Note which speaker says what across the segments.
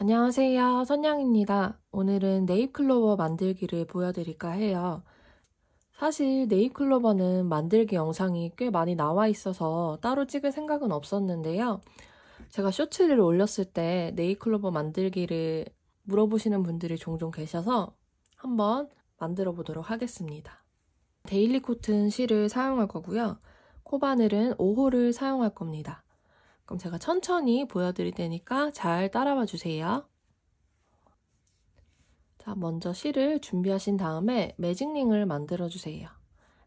Speaker 1: 안녕하세요. 선양입니다. 오늘은 네잎클로버 만들기를 보여드릴까 해요. 사실 네잎클로버는 만들기 영상이 꽤 많이 나와 있어서 따로 찍을 생각은 없었는데요. 제가 쇼츠를 올렸을 때 네잎클로버 만들기를 물어보시는 분들이 종종 계셔서 한번 만들어 보도록 하겠습니다. 데일리 코튼 실을 사용할 거고요. 코바늘은 5호를 사용할 겁니다. 그럼 제가 천천히 보여드릴 테니까 잘 따라와 주세요. 자, 먼저 실을 준비하신 다음에 매직링을 만들어 주세요.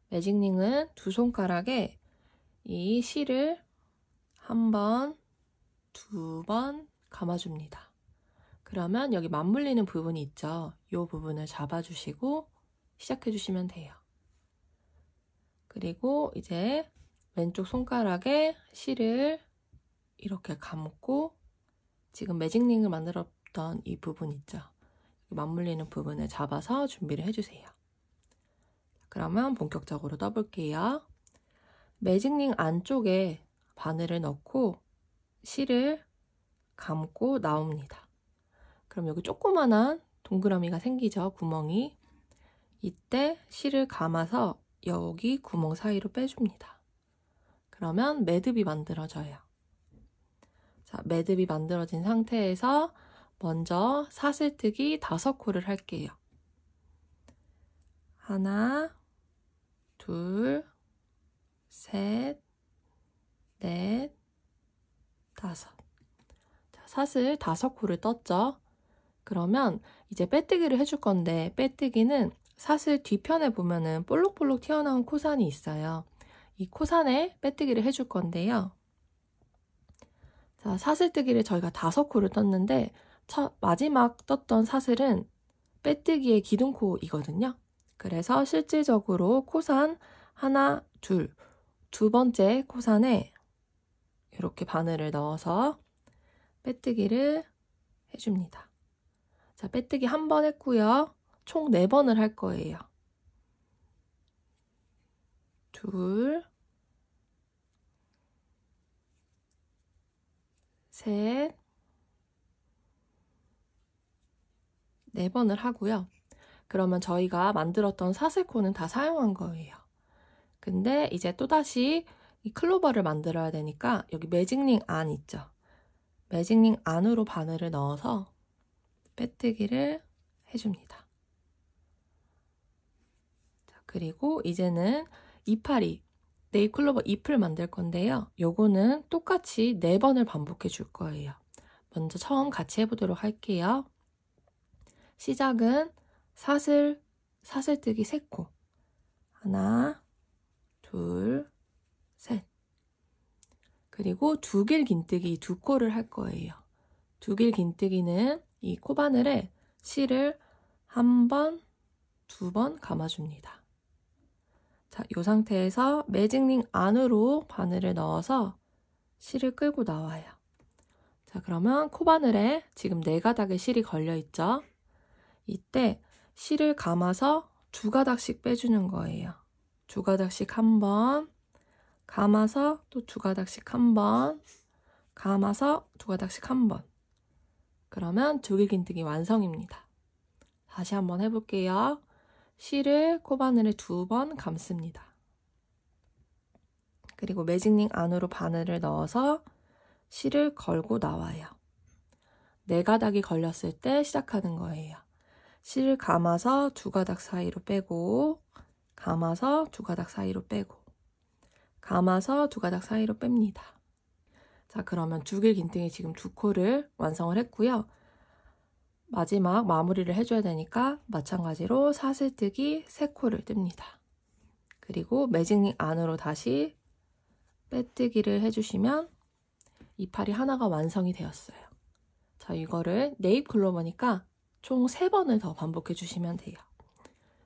Speaker 1: 매직링은 두 손가락에 이 실을 한 번, 두 번 감아줍니다. 그러면 여기 맞물리는 부분이 있죠. 이 부분을 잡아주시고 시작해 주시면 돼요. 그리고 이제 왼쪽 손가락에 실을 이렇게 감고 지금 매직링을 만들었던 이 부분 있죠? 맞물리는 부분을 잡아서 준비를 해주세요. 그러면 본격적으로 떠볼게요. 매직링 안쪽에 바늘을 넣고 실을 감고 나옵니다. 그럼 여기 조그만한 동그라미가 생기죠? 구멍이. 이때 실을 감아서 여기 구멍 사이로 빼줍니다. 그러면 매듭이 만들어져요. 자, 매듭이 만들어진 상태에서 먼저 사슬뜨기 다섯 코를 할게요. 하나, 둘, 셋, 넷, 다섯. 자, 사슬 다섯 코를 떴죠? 그러면 이제 빼뜨기를 해줄 건데 빼뜨기는 사슬 뒤편에 보면은 볼록볼록 튀어나온 코산이 있어요. 이 코산에 빼뜨기를 해줄 건데요. 자, 사슬뜨기를 저희가 다섯 코를 떴는데 첫, 마지막 떴던 사슬은 빼뜨기의 기둥코이거든요. 그래서 실질적으로 코산 하나, 둘, 두 번째 코산에 이렇게 바늘을 넣어서 빼뜨기를 해줍니다. 자, 빼뜨기 한 번 했고요. 총 4번을 할 거예요. 둘, 셋, 네 번을 하고요. 그러면 저희가 만들었던 사슬코는 다 사용한 거예요. 근데 이제 또다시 이 클로버를 만들어야 되니까 여기 매직링 안 있죠? 매직링 안으로 바늘을 넣어서 빼뜨기를 해줍니다. 그리고 이제는 이파리, 네잎클로버 잎을 만들 건데요. 요거는 똑같이 4번을 반복해 줄 거예요. 먼저 처음 같이 해보도록 할게요. 시작은 사슬, 사슬뜨기 3코. 하나, 둘, 셋. 그리고 두길 긴뜨기 2 코를 할 거예요. 두길 긴뜨기는 이 코바늘에 실을 한 번, 두 번 감아줍니다. 자, 이 상태에서 매직링 안으로 바늘을 넣어서 실을 끌고 나와요. 자, 그러면 코바늘에 지금 네 가닥의 실이 걸려 있죠? 이때 실을 감아서 두 가닥씩 빼주는 거예요. 두 가닥씩 한 번, 감아서 또 두 가닥씩 한 번, 감아서 두 가닥씩 한 번. 그러면 조개긴뜨기 완성입니다. 다시 한번 해볼게요. 실을 코바늘에 두 번 감습니다. 그리고 매직링 안으로 바늘을 넣어서 실을 걸고 나와요. 네 가닥이 걸렸을 때 시작하는 거예요. 실을 감아서 두 가닥 사이로 빼고, 감아서 두 가닥 사이로 빼고, 감아서 두 가닥 사이로 뺍니다. 자, 그러면 두길 긴팅이 지금 두 코를 완성을 했고요. 마지막 마무리를 해줘야 되니까 마찬가지로 사슬뜨기 3코를 뜹니다. 그리고 매직링 안으로 다시 빼뜨기를 해주시면 이파리 하나가 완성이 되었어요. 자, 이거를 네잎 글로버니까 총 3번을 더 반복해 주시면 돼요.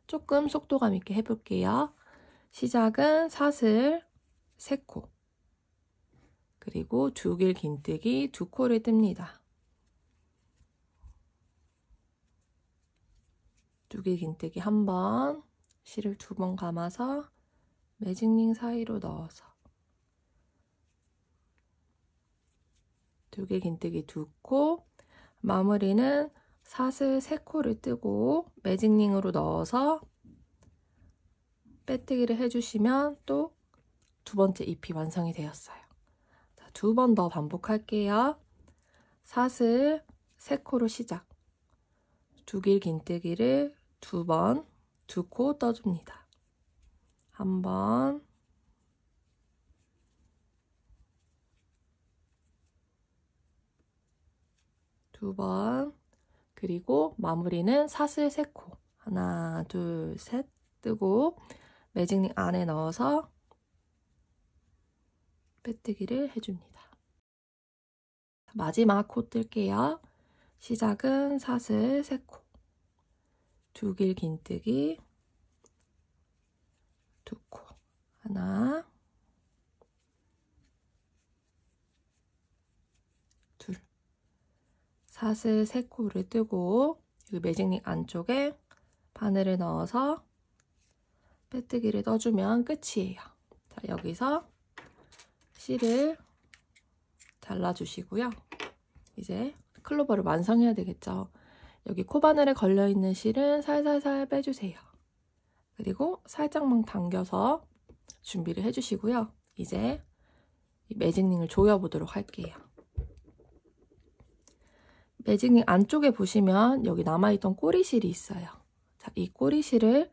Speaker 1: 조금 속도감 있게 해볼게요. 시작은 사슬 3코 그리고 두길 긴뜨기 2코를 뜹니다. 두개 긴뜨기 한 번 실을 두 번 감아서 매직링 사이로 넣어서 두개 긴뜨기 두 코 마무리는 사슬 세 코를 뜨고 매직링으로 넣어서 빼뜨기를 해주시면 또 두 번째 잎이 완성이 되었어요. 두 번 더 반복할게요. 사슬 세 코로 시작 두길 긴뜨기를 두 번, 두 코 떠줍니다. 한 번, 두 번, 그리고 마무리는 사슬 세 코. 하나, 둘, 셋 뜨고 매직링 안에 넣어서 빼뜨기를 해줍니다. 마지막 코 뜰게요. 시작은 사슬 3코, 두길 긴뜨기, 2코, 하나, 둘, 사슬 3코를 뜨고 여기 매직링 안쪽에 바늘을 넣어서 빼뜨기를 떠주면 끝이에요. 자, 여기서 실을 잘라주시고요. 이제 클로버를 완성해야 되겠죠. 여기 코바늘에 걸려있는 실은 살살살 빼주세요. 그리고 살짝만 당겨서 준비를 해주시고요. 이제 매직링을 조여보도록 할게요. 매직링 안쪽에 보시면 여기 남아있던 꼬리실이 있어요. 자, 이 꼬리실을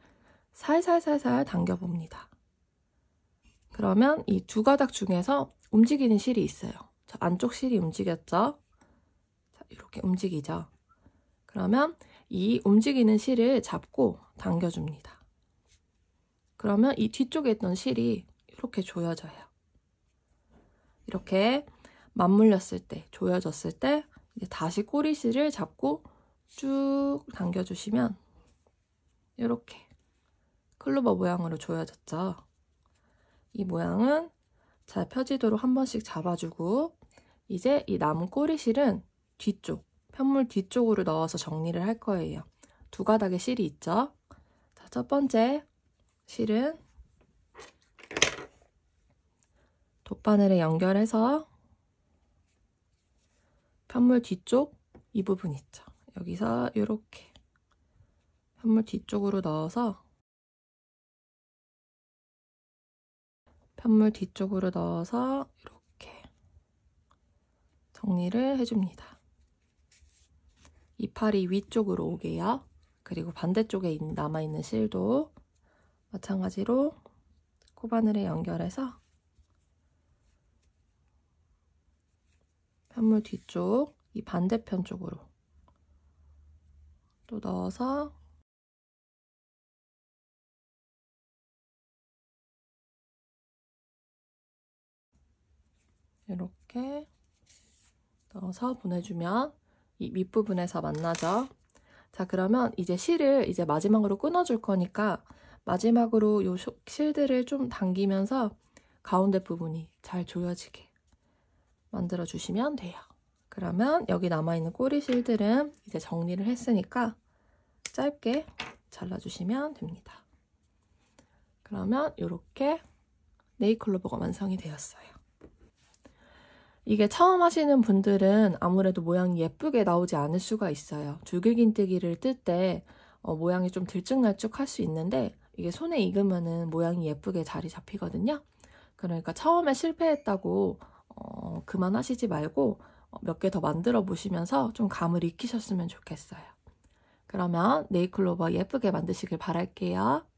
Speaker 1: 살살살살 당겨봅니다. 그러면 이 두 가닥 중에서 움직이는 실이 있어요. 저 안쪽 실이 움직였죠? 이렇게 움직이죠. 그러면 이 움직이는 실을 잡고 당겨줍니다. 그러면 이 뒤쪽에 있던 실이 이렇게 조여져요. 이렇게 맞물렸을 때, 조여졌을 때 다시 꼬리실을 잡고 쭉 당겨주시면 이렇게 클로버 모양으로 조여졌죠. 이 모양은 잘 펴지도록 한 번씩 잡아주고 이제 이 남은 꼬리실은 뒤쪽, 편물 뒤쪽으로 넣어서 정리를 할 거예요. 두 가닥의 실이 있죠? 자, 첫 번째 실은 돗바늘에 연결해서 편물 뒤쪽 이 부분 있죠. 여기서 이렇게 편물 뒤쪽으로 넣어서 편물 뒤쪽으로 넣어서 이렇게 정리를 해줍니다. 이파리 위쪽으로 오게요. 그리고 반대쪽에 남아있는 실도 마찬가지로 코바늘에 연결해서 편물 뒤쪽 이 반대편 쪽으로 또 넣어서 이렇게 넣어서 보내주면 이밑부분에서 만나죠. 자 그러면 이제 실을 이제 마지막으로 끊어줄 거니까 마지막으로 요 실들을 좀 당기면서 가운데 부분이 잘 조여지게 만들어 주시면 돼요. 그러면 여기 남아있는 꼬리 실들은 이제 정리를 했으니까 짧게 잘라주시면 됩니다. 그러면 이렇게 네이클로버가 완성이 되었어요. 이게 처음 하시는 분들은 아무래도 모양이 예쁘게 나오지 않을 수가 있어요. 줄기긴뜨기를 뜰때 어, 모양이 좀 들쭉날쭉 할 수 있는데 이게 손에 익으면 모양이 예쁘게 자리 잡히거든요. 그러니까 처음에 실패했다고 어, 그만하시지 말고 어, 몇개 더 만들어 보시면서 좀 감을 익히셨으면 좋겠어요. 그러면 네이클로버 예쁘게 만드시길 바랄게요.